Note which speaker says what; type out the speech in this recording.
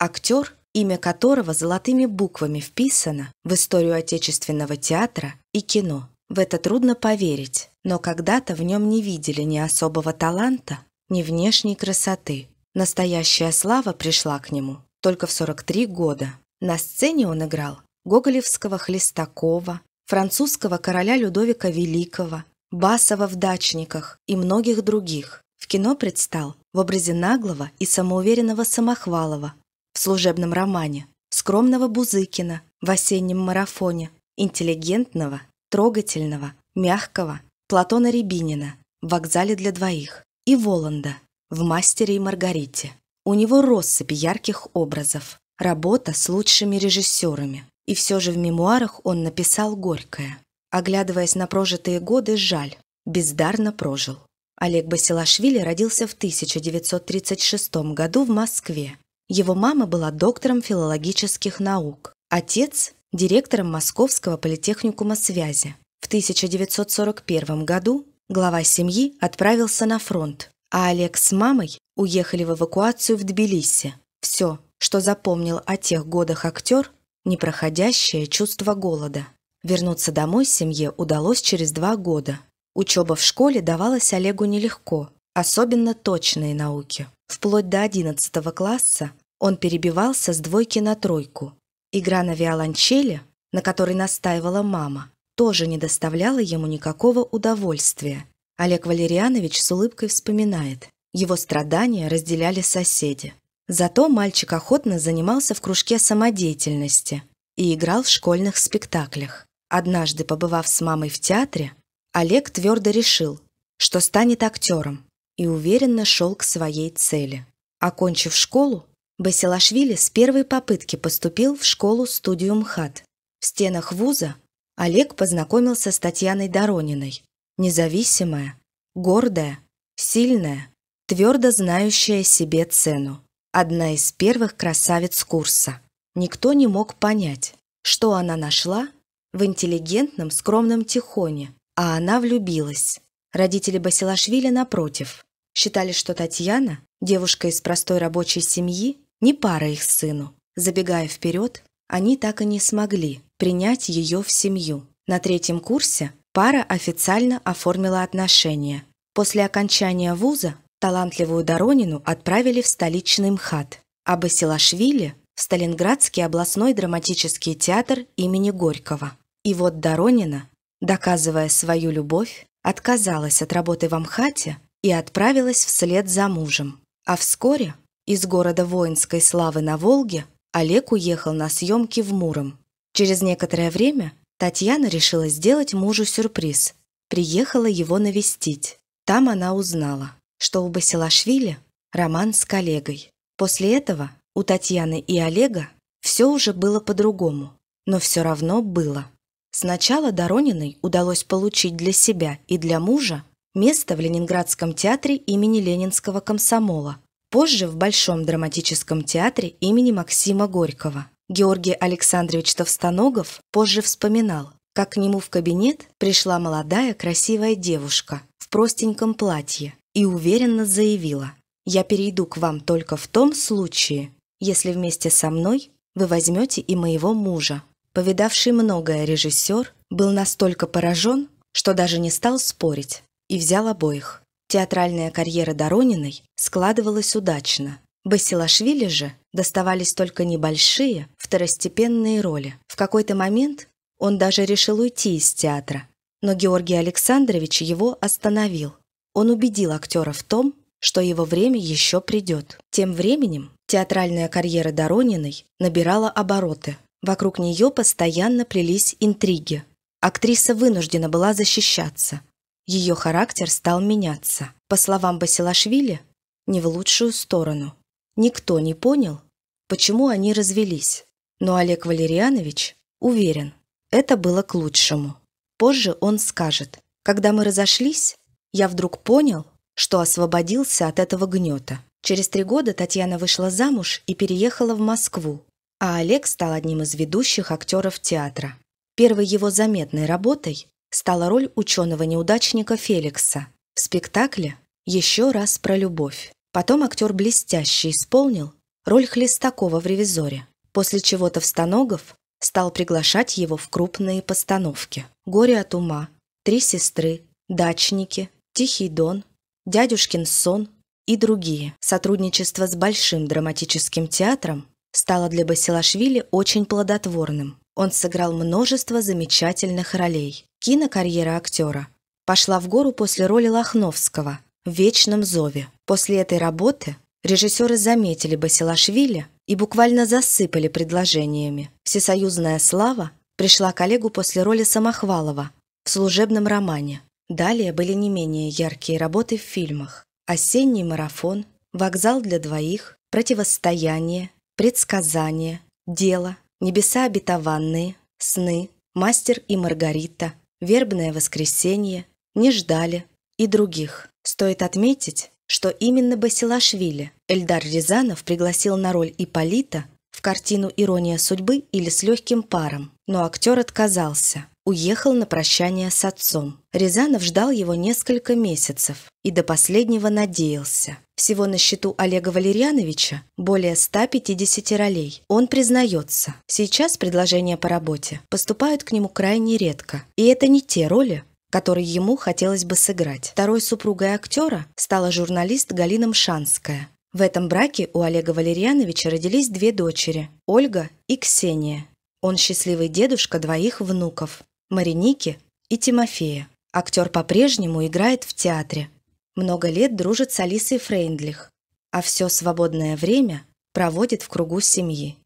Speaker 1: актер, имя которого золотыми буквами вписано в историю отечественного театра и кино. В это трудно поверить, но когда-то в нем не видели ни особого таланта, ни внешней красоты. Настоящая слава пришла к нему только в 43 года. На сцене он играл гоголевского Хлестакова, французского короля Людовика Великого, Басова в «Дачниках» и многих других. В кино предстал в образе наглого и самоуверенного Самохвалова, служебном романе, скромного Бузыкина в осеннем марафоне, интеллигентного, трогательного, мягкого Платона Рябинина в «Вокзале для двоих» и Воланда в «Мастере и Маргарите». У него россыпь ярких образов, работа с лучшими режиссерами. И все же в мемуарах он написал «Горькое». Оглядываясь на прожитые годы, жаль, бездарно прожил. Олег Басилашвили родился в 1936 году в Москве его мама была доктором филологических наук, отец – директором Московского политехникума связи. В 1941 году глава семьи отправился на фронт, а Олег с мамой уехали в эвакуацию в Тбилиси. Все, что запомнил о тех годах актер – непроходящее чувство голода. Вернуться домой семье удалось через два года. Учеба в школе давалась Олегу нелегко, особенно точные науки. Вплоть до 11 класса он перебивался с двойки на тройку. Игра на виолончели, на которой настаивала мама, тоже не доставляла ему никакого удовольствия. Олег Валерьянович с улыбкой вспоминает. Его страдания разделяли соседи. Зато мальчик охотно занимался в кружке самодеятельности и играл в школьных спектаклях. Однажды, побывав с мамой в театре, Олег твердо решил, что станет актером и уверенно шел к своей цели. Окончив школу, Басилашвили с первой попытки поступил в школу-студию МХАТ. В стенах вуза Олег познакомился с Татьяной Дорониной. Независимая, гордая, сильная, твердо знающая себе цену. Одна из первых красавиц курса. Никто не мог понять, что она нашла в интеллигентном скромном Тихоне, а она влюбилась. Родители Басилашвили, напротив, считали, что Татьяна, девушка из простой рабочей семьи, не пара их сыну. Забегая вперед, они так и не смогли принять ее в семью. На третьем курсе пара официально оформила отношения. После окончания вуза талантливую Доронину отправили в столичный МХАТ, а Басилашвили – в Сталинградский областной драматический театр имени Горького. И вот Доронина, доказывая свою любовь, отказалась от работы в мхате и отправилась вслед за мужем. А вскоре из города воинской славы на Волге Олег уехал на съемки в Муром. Через некоторое время Татьяна решила сделать мужу сюрприз. Приехала его навестить. Там она узнала, что у Басилашвили роман с коллегой. После этого у Татьяны и Олега все уже было по-другому, но все равно было. Сначала Дорониной удалось получить для себя и для мужа место в Ленинградском театре имени Ленинского комсомола – Позже в Большом драматическом театре имени Максима Горького. Георгий Александрович Товстоногов позже вспоминал, как к нему в кабинет пришла молодая красивая девушка в простеньком платье и уверенно заявила «Я перейду к вам только в том случае, если вместе со мной вы возьмете и моего мужа». Повидавший многое режиссер был настолько поражен, что даже не стал спорить и взял обоих. Театральная карьера Дорониной складывалась удачно. Басилашвили же доставались только небольшие, второстепенные роли. В какой-то момент он даже решил уйти из театра. Но Георгий Александрович его остановил. Он убедил актера в том, что его время еще придет. Тем временем театральная карьера Дорониной набирала обороты. Вокруг нее постоянно плелись интриги. Актриса вынуждена была защищаться – ее характер стал меняться. По словам Басилашвили, не в лучшую сторону. Никто не понял, почему они развелись. Но Олег Валерьянович уверен, это было к лучшему. Позже он скажет, когда мы разошлись, я вдруг понял, что освободился от этого гнета. Через три года Татьяна вышла замуж и переехала в Москву, а Олег стал одним из ведущих актеров театра. Первой его заметной работой стала роль ученого-неудачника Феликса. В спектакле «Еще раз про любовь». Потом актер блестяще исполнил роль Хлестакова в «Ревизоре», после чего Товстоногов стал приглашать его в крупные постановки «Горе от ума», «Три сестры», «Дачники», «Тихий дон», «Дядюшкин сон» и другие. Сотрудничество с Большим драматическим театром стало для Басилашвили очень плодотворным. Он сыграл множество замечательных ролей. Кинокарьера актера. Пошла в гору после роли Лохновского в «Вечном зове». После этой работы режиссеры заметили Басилашвили и буквально засыпали предложениями. Всесоюзная слава пришла к Олегу после роли Самохвалова в служебном романе. Далее были не менее яркие работы в фильмах «Осенний марафон», «Вокзал для двоих», «Противостояние», «Предсказание», «Дело», Небеса обетованные, сны, мастер и Маргарита, вербное воскресенье, не ждали и других. Стоит отметить, что именно Басилашвили Эльдар Рязанов пригласил на роль Иполита в картину «Ирония судьбы» или «С легким паром» но актер отказался. Уехал на прощание с отцом. Рязанов ждал его несколько месяцев и до последнего надеялся. Всего на счету Олега Валерьяновича более 150 ролей. Он признается, сейчас предложения по работе поступают к нему крайне редко. И это не те роли, которые ему хотелось бы сыграть. Второй супругой актера стала журналист Галина Мшанская. В этом браке у Олега Валерьяновича родились две дочери – Ольга и Ксения. Он счастливый дедушка двоих внуков – Мариники и Тимофея. Актер по-прежнему играет в театре. Много лет дружит с Алисой Фрейндлих, а все свободное время проводит в кругу семьи.